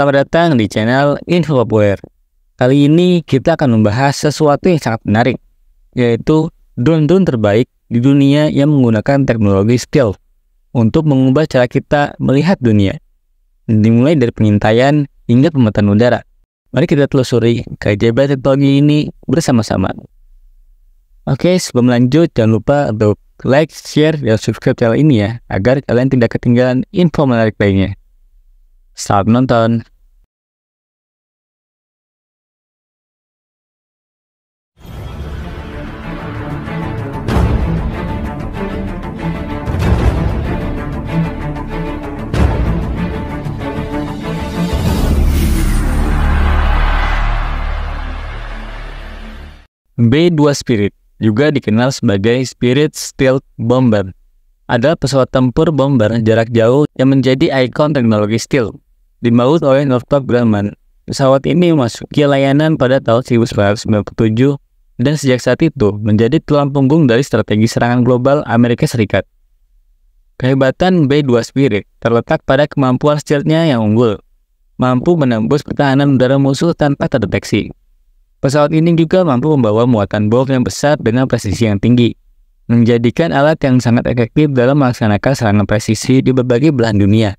Selamat datang di channel Info InfoWare. Kali ini kita akan membahas sesuatu yang sangat menarik, yaitu drone-drone terbaik di dunia yang menggunakan teknologi stealth untuk mengubah cara kita melihat dunia, dimulai dari pengintaian hingga pemetaan udara. Mari kita telusuri keajaiban teknologi ini bersama-sama. Oke, sebelum lanjut, jangan lupa untuk like, share, dan subscribe channel ini ya, agar kalian tidak ketinggalan info menarik lainnya. Selamat menonton! B-2 Spirit, juga dikenal sebagai Spirit Stealth Bomber, adalah pesawat tempur bomber jarak jauh yang menjadi ikon teknologi stealth. Dibaut oleh Northrop Grumman, pesawat ini memasuki layanan pada tahun 1997 dan sejak saat itu menjadi tulang punggung dari strategi serangan global Amerika Serikat. Kehebatan B-2 Spirit terletak pada kemampuan stealthnya yang unggul, mampu menembus pertahanan udara musuh tanpa terdeteksi. Pesawat ini juga mampu membawa muatan bor yang besar dengan presisi yang tinggi, menjadikan alat yang sangat efektif dalam melaksanakan serangan presisi di berbagai belahan dunia.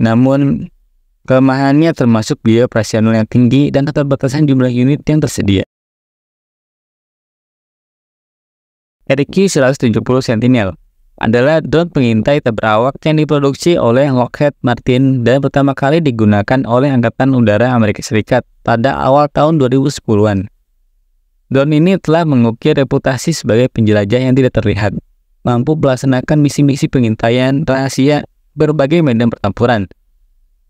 Namun, kelemahannya termasuk biaya operasional yang tinggi dan keterbatasan jumlah unit yang tersedia. RQ 170 Sentinel adalah drone pengintai terberawak yang diproduksi oleh Lockheed Martin dan pertama kali digunakan oleh Angkatan Udara Amerika Serikat pada awal tahun 2010-an. Drone ini telah mengukir reputasi sebagai penjelajah yang tidak terlihat, mampu melaksanakan misi-misi pengintaian rahasia berbagai medan pertempuran.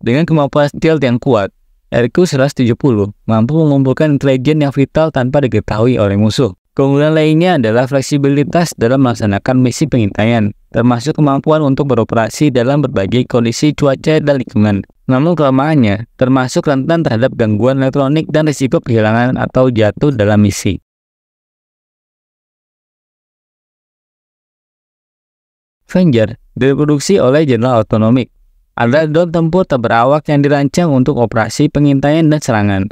Dengan kemampuan stealth yang kuat, RQ-170 mampu mengumpulkan intelijen yang vital tanpa diketahui oleh musuh. Keunggulan lainnya adalah fleksibilitas dalam melaksanakan misi pengintaian, termasuk kemampuan untuk beroperasi dalam berbagai kondisi cuaca dan lingkungan. Namun kelemahannya, termasuk rentan terhadap gangguan elektronik dan risiko kehilangan atau jatuh dalam misi. Avenger diproduksi oleh General Autonomic. adalah drone tempur terberawak yang dirancang untuk operasi pengintaian dan serangan,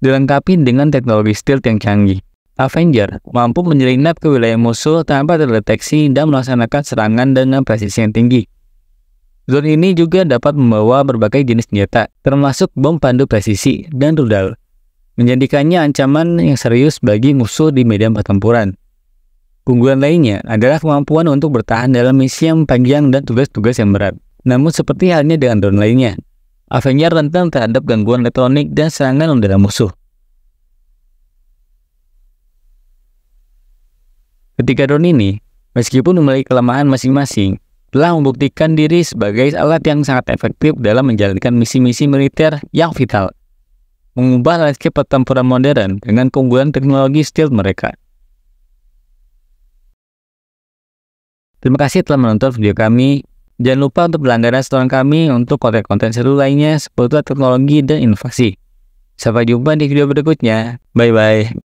dilengkapi dengan teknologi stealth yang canggih. Avenger mampu menyelinap ke wilayah musuh tanpa terdeteksi dan melaksanakan serangan dengan presisi yang tinggi. Drone ini juga dapat membawa berbagai jenis senjata, termasuk bom pandu presisi dan rudal, menjadikannya ancaman yang serius bagi musuh di medan pertempuran. Keunggulan lainnya adalah kemampuan untuk bertahan dalam misi yang panjang dan tugas-tugas yang berat. Namun seperti halnya dengan drone lainnya, Avenger rentan terhadap gangguan elektronik dan serangan udara musuh. Ketiga drone ini, meskipun memiliki kelemahan masing-masing, telah membuktikan diri sebagai alat yang sangat efektif dalam menjalankan misi-misi militer yang vital, mengubah landscape pertempuran modern dengan keunggulan teknologi stealth mereka. Terima kasih telah menonton video kami. Jangan lupa untuk berlangganan setoran kami untuk konten-konten seru lainnya seputar teknologi dan inovasi. Sampai jumpa di video berikutnya. Bye-bye.